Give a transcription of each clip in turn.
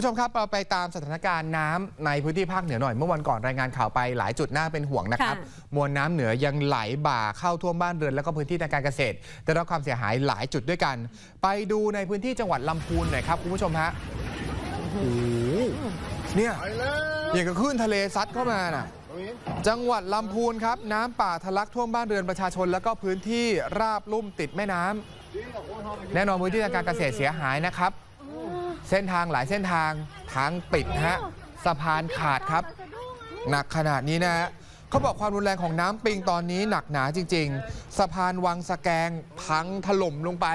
ผู้ชมครับเราไปตามสถานการณ์น้ำในพื้นที่ภาคเหนือหน่อยเมื่อวันก่อนรายงานข่าวไปหลายจุดน่าเป็นห่วงนะครับ มวลน้ำเหนือยังไหลบ่าเข้าท่วมบ้านเรือนแล้วก็พื้นที่ทางการเกษตรได้รับความเสียหายหลายจุดด้วยกัน ไปดูในพื้นที่จังหวัดลำพูนหน่อยครับคุณผู้ชมฮะโอ้เนี่ยอย่างกับขึ้นทะเลซัดเข้ามาน่ะจังหวัดลำพูนครับน้ำป่าทะลักท่วมบ้านเรือนประชาชน แล้วก็พื้นที่ราบลุ่มติดแม่น้ำแน่นอนพื้นที่ทางการเกษตรเสียหายนะครับเส้นทางหลายเส้นทางทางปิดฮะสะพานขาดครับหนักขนาดนี้นะฮะเขาบอกความรุนแรงของน้ำปิงตอนนี้หนักหนาจริงๆ สะพานวังสะแกงพังถล่มลงไป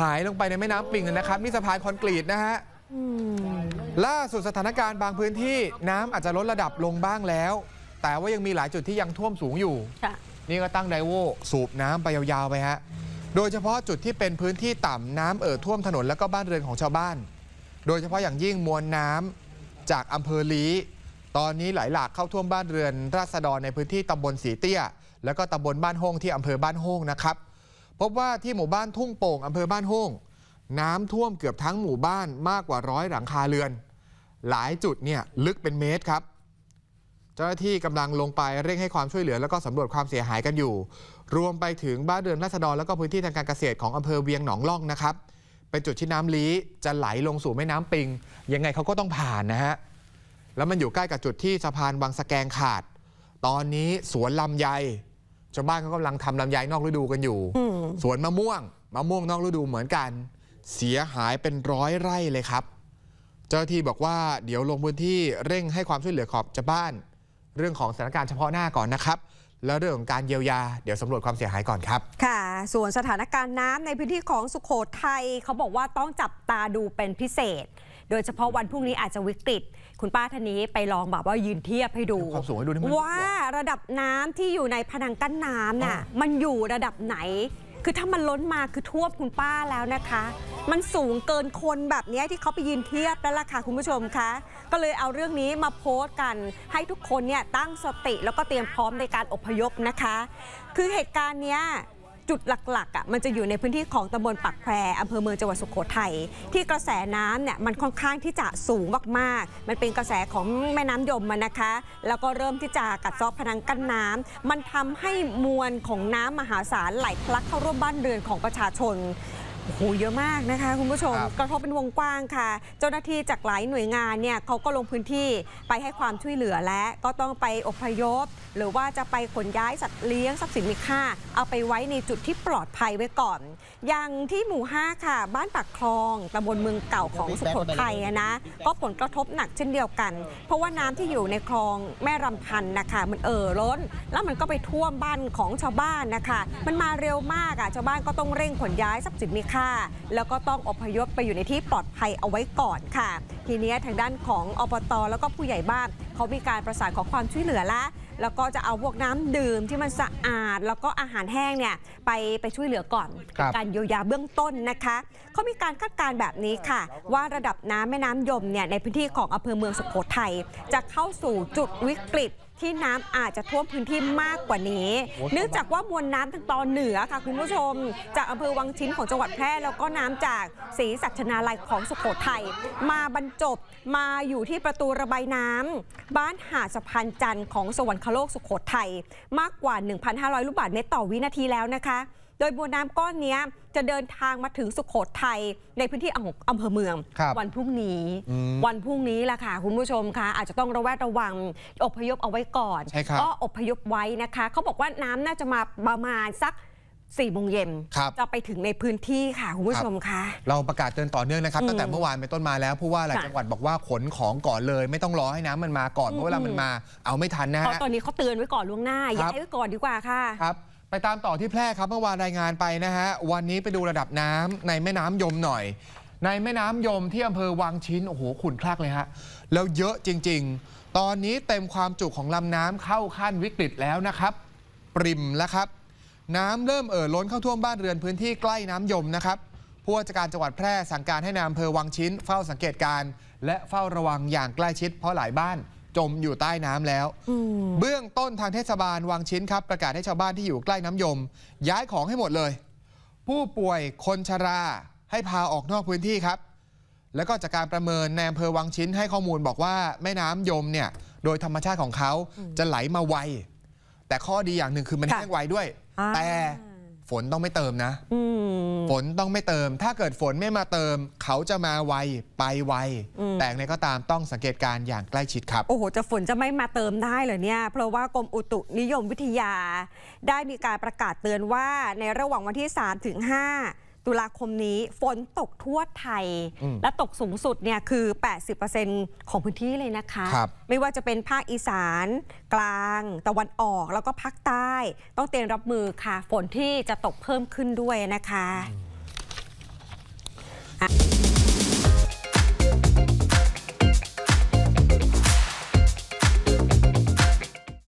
หายลงไปในแม่น้ำปิงนะครับ นี่สะพานคอนกรีตนะฮะล่าสุดสถานการณ์บางพื้นที่น้ำอาจจะลดระดับลงบ้างแล้ว แต่ว่ายังมีหลายจุดที่ยังท่วมสูงอยู่นี่ก็ตั้งไดโวสูบน้ำไปยาวๆไปฮะโดยเฉพาะจุดที่เป็นพื้นที่ต่ำ น้ำเอ่อท่วมถนนและก็บ้านเรือนของชาวบ้าน โดยเฉพาะอย่างยิ่งมวลน้ำจากอำเภอลีตอนนี้ไหลหลากเข้าท่วมบ้านเรือนราษฎรในพื้นที่ตำบลสีเตี้ย และก็ตำบลบ้านโฮ่งที่อำเภอบ้านโฮ่งนะครับ พบว่าที่หมู่บ้านทุ่งโป่งอำเภอบ้านโฮ่งน้ำท่วมเกือบทั้งหมู่บ้านมากกว่าร้อยหลังคาเรือน หลายจุดเนี่ยลึกเป็นเมตรครับเจ้าหน้าที่กำลังลงไปเร่งให้ความช่วยเหลือแล้วก็สำรวจความเสียหายกันอยู่ รวมไปถึงบ้านเรือนราษฎร แล้วก็พื้นที่ทางการเกษตรของอำเภอเวียงหนองล่องนะครับเป็นจุดที่น้ำลีจะไหลลงสู่แม่น้ำปิง ยังไงเขาก็ต้องผ่านนะฮะ แล้วมันอยู่ใกล้กับจุดที่สะพานวังสะแกงขาด ตอนนี้สวนลำไยชาวบ้านเขากำลังทำลำไยนอกฤดูกันอยู่สวนมะม่วงมะม่วงนอกฤดูเหมือนกัน เสียหายเป็นร้อยไร่เลยครับ เจ้าหน้าที่บอกว่า เดี๋ยวลงพื้นที่เร่งให้ความช่วยเหลือขอบชาวบ้านเรื่องของสถานการณ์เฉพาะหน้าก่อนนะครับ แล้วเรื่องของการเยียวยา เดี๋ยวสำรวจความเสียหายก่อนครับ ค่ะ ส่วนสถานการณ์น้ำในพื้นที่ของสุขโขทัยเขาบอกว่าต้องจับตาดูเป็นพิเศษ โดยเฉพาะวันพรุ่งนี้อาจจะวิกฤตคุณป้าท่านนี้ไปลองแบบว่ายืนเทียบให้ดูความสูงให้ดูว่าระดับน้ำที่อยู่ในผนังกั้นน้ำน่ะ มันอยู่ระดับไหนคือถ้ามันล้นมาคือท่วมคุณป้าแล้วนะคะ มันสูงเกินคนแบบนี้ที่เขาไปยืนเทียบแล้วล่ะค่ะคุณผู้ชมคะ ก็เลยเอาเรื่องนี้มาโพสต์กัน ให้ทุกคนเนี่ยตั้งสติแล้วก็เตรียมพร้อมในการอพยพนะคะ คือเหตุการณ์เนี้ยจุดหลักๆอ่ะมันจะอยู่ในพื้นที่ของตำบลปักแควอำเภอเมืองจังหวัดสุโขทัยที่กระแสน้ำเนี่ยมันค่อนข้างที่จะสูงมากๆ มันเป็นกระแสของแม่น้ำยมมันนะคะ แล้วก็เริ่มที่จะกัดซอกพนังกั้นน้ำมันทำให้มวลของน้ำมหาศาลไหลทะลักเข้าร่วมบ้านเรือนของประชาชนโอ้โหเยอะมากนะคะ คุณผู้ชม กระทบเป็นวงกว้างค่ะ เจ้าหน้าที่จากหลายหน่วยงานเนี่ยเขาก็ลงพื้นที่ไปให้ความช่วยเหลือและก็ต้องไปอพยพ หรือว่าจะไปขนย้ายสัตว์เลี้ยงทรัพย์สินมีค่า เอาไปไว้ในจุดที่ปลอดภัยไว้ก่อน อย่างที่หมู่5ค่ะ บ้านปากคลองตำบลเมืองเก่าของสุโขทัยนะ ก็ผลกระทบหนักเช่นเดียวกัน เพราะว่าน้ำที่อยู่ในคลองแม่รำพันนะคะมันเอ่อล้น แล้วมันก็ไปท่วมบ้านของชาวบ้านนะคะมันมาเร็วมากอ่ะชาวบ้านก็ต้องเร่งขนย้ายทรัพย์สินมีค่าค่าแล้วก็ต้องอพยพไปอยู่ในที่ปลอดภัยเอาไว้ก่อนค่ะ ทีนี้ทางด้านของอบตแล้วก็ผู้ใหญ่บ้านเขามีการประสานขอความช่วยเหลือละแล้วก็จะเอาพวกน้ำดื่มที่มันสะอาด แล้วก็อาหารแห้งเนี่ยไปไปช่วยเหลือก่อน การเยียวยาเบื้องต้นนะคะเขามีการคาดการณ์แบบนี้ค่ะ ว่าระดับน้ำแม่น้ำยมเนี่ยในพื้นที่ของอำเภอเมืองสุโขทัยจะเข้าสู่จุดวิกฤตที่น้ำอาจจะท่วมพื้นที่มากกว่านี้ เนื่องจากว่ามวลน้ำทางตอนเหนือค่ะคุณผู้ชม จากอำเภอวังชิ้นของจังหวัดแพร่แล้วก็น้ำจากศรีสัชนาลัยของสุโขทัย มาบรรจบมาอยู่ที่ประตูระบายน้ำ บ้านหาดสะพานจันทร์ของสวรรคโลกสุโขทัย มากกว่า 1,500ลูกบาทเมตรต่อวินาทีแล้วนะคะโดยมวลน้ำก้อนนี้จะเดินทางมาถึงสุขโขทัยในพื้นที่อำเภอเมือง วันพรุ่งนี้ วันพรุ่งนี้ล่ะค่ะคุณผู้ชมคะอาจจะต้องระแวดระวัง อพยพเอาไว้ก่อน ก็อพยพไว้นะคะ เขาบอกว่าน้ำน่าจะมาประมาณสัก4โมงเย็นจะไปถึงในพื้นที่ค่ะ คุณผู้ชมคะเราประกาศเตือนต่อเนื่องนะครับตั้งแต่เมื่อวานเป็นต้นมาแล้วผู้ว่าหลายจังหวัดบอกว่าขนของก่อนเลย ไม่ต้องรอให้น้ำมันมาก่อนเพราะเวลามันมาเอาไม่ทันนะฮะตอนนี้เขาเตือนไว้ก่อนล่วงหน้าอย่าให้ก่อนดีกว่าค่ะครับไปตามต่อที่แพร่ครับเมื่อวานรายงานไปนะฮะวันนี้ไปดูระดับน้ำในแม่น้ำยมหน่อย ในแม่น้ำยมที่อำเภอวังชิ้นโอ้โหขุ่นคลักเลยฮะแล้วเยอะจริงๆ ตอนนี้เต็มความจุของลำน้ำเข้าขั้นวิกฤตแล้วนะครับ ปริมแล้วครับน้ำเริ่มเอ่อล้นเข้าท่วมบ้านเรือนพื้นที่ใกล้น้ำยมนะครับผู้ว่าการจังหวัดแพร่สั่งการให้นายอำเภอวังชิ้น เฝ้าสังเกตการ และเฝ้าระวังอย่างใกล้ชิด เพราะหลายบ้านจมอยู่ใต้น้ำแล้วเบื้องต้นทางเทศบาลวังชิ้นครับ ประกาศให้ชาวบ้านที่อยู่ใกล้น้ำยม ย้ายของให้หมดเลย ผู้ป่วยคนชรา ให้พาออกนอกพื้นที่ครับ แล้วก็จากการประเมินในอำเภอวังชิ้นให้ข้อมูลบอกว่าแม่น้ำยมเนี่ย โดยธรรมชาติของเขาจะไหลมาไวแต่ข้อดีอย่างหนึ่งคือมันแห้งไวด้วย แต่ฝนต้องไม่เติมนะฝนต้องไม่เติม ถ้าเกิดฝนไม่มาเติม เขาจะมาไว ไปไว แต่ในก็ตามต้องสังเกตการอย่างใกล้ชิดครับ โอ้โห จะฝนจะไม่มาเติมได้เหรอเนี่ย เพราะว่ากรมอุตุนิยมวิทยา ได้มีการประกาศเตือนว่าในระหว่างวันที่3ถึง5ุลาคมนี้ฝนตกทั่วไทย และตกสูงสุดเนี่ย คือ 80%ของพื้นที่เลยนะคะคไม่ว่าจะเป็นภาคอีสาน กลาง ตะวันออกแล้วก็ภาคใต้ ต้องเตรียมรับมือค่ะ ฝนที่จะตกเพิ่มขึ้นด้วยนะคะ